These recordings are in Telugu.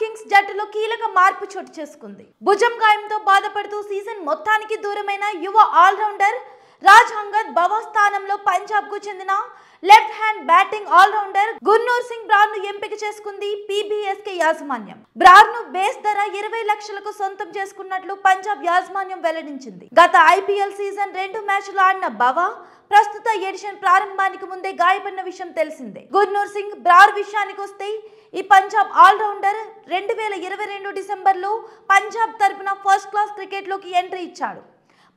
కింగ్స్ జట్టులో కీలక మార్పు చోటు చేసుకుంది భుజం గాయంతో బాధపడుతూ సీజన్ మొత్తానికి దూరమైన యువ ఆల్రౌండర్ రాజ్హంగత్ బవా స్థానంలో పంజాబ్ కు చెందిన left hand batting allrounder Gurnoor Singh Brar ను ఎంపిక చేసుకుంది పీబీఎస్కే యాజమాన్యం బ్రార్ ను బేస్ ధర ఇరవై లక్షలకు సొంతం చేసుకున్నట్లు పంజాబ్ యాజమాన్యం వెల్లడించింది గత ఐపీఎల్ సీజన్ రెండు మ్యాచ్లు ఆడిన బవా ప్రస్తుత ఎడిషన్ ప్రారంభానికి ముందే గాయపడిన విషయం తెలిసిందే గుర్నూర్ సింగ్ బ్రార్ విషయానికి వస్తే ఈ పంజాబ్ ఆల్రౌండర్ రెండు వేల ఇరవై రెండు డిసెంబర్లో పంజాబ్ తరపున ఫస్ట్ క్లాస్ క్రికెట్లోకి ఎంట్రీ ఇచ్చాడు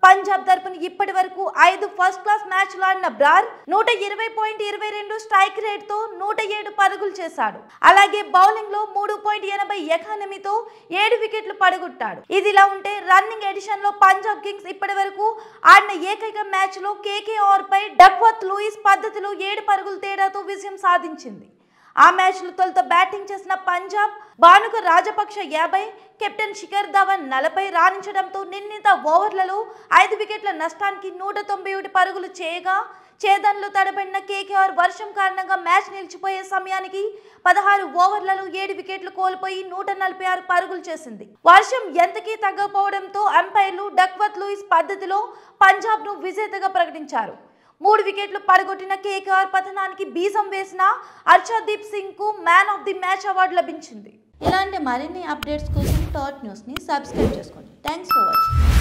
పంజాబ్ తరపున ఇప్పటి వరకు ఐదు ఫస్ట్ క్లాస్ మ్యాచ్లు ఆడిన బ్రార్ నూట ఇరవై పాయింట్ ఇరవై రెండు స్ట్రైక్ తో నూట ఏడు పరుగులు చేశాడు అలాగే బౌలింగ్లో మూడు పాయింట్ ఎనభై ఎకానమీతో ఏడు వికెట్లు పడగొట్టాడు ఇదిలా ఉంటే రన్నింగ్ ఎడిషన్ లో పంజాబ్ కింగ్స్ ఇప్పటి వరకు ఆడిన ఏకైక మ్యాచ్ లో కేకేఆర్ పై డక్వత్ లూయిస్ పద్ధతిలో ఏడు పరుగులు తేడాతో విజయం సాధించింది ఆ మ్యాచ్లు తొలుత బ్యాటింగ్ చేసిన పంజాబ్ భానుక రాజపక్ష యాభై కెప్టెన్ శిఖర్ ధవన్ నలభై రాణించడంతో నిర్ణీత ఓవర్లలో ఐదు వికెట్ల నష్టానికి నూట తొంభై ఒకటి పరుగులు చేయగా చేదన్లు తడబడిన కేకేఆర్ వర్షం కారణంగా మ్యాచ్ నిలిచిపోయే సమయానికి పదహారు ఓవర్లలో ఏడు వికెట్లు కోల్పోయి నూట నలభై ఆరు పరుగులు చేసింది వర్షం ఎంతకీ తగ్గకపోవడంతో అంపైర్లు డక్వత్ లూయిస్ పద్ధతిలో పంజాబ్ను విజేతగా ప్రకటించారు మూడు వికెట్లు పడగొట్టిన కేకేఆర్ పతనానికి బీజం వేసిన అర్షదీప్ సింగ్కు man of the match award లభించింది ఇలాంటి మరిన్ని అప్డేట్స్ కోసం టాట్ న్యూస్ని సబ్స్క్రైబ్ చేసుకోండి థ్యాంక్స్ ఫర్ వాచింగ్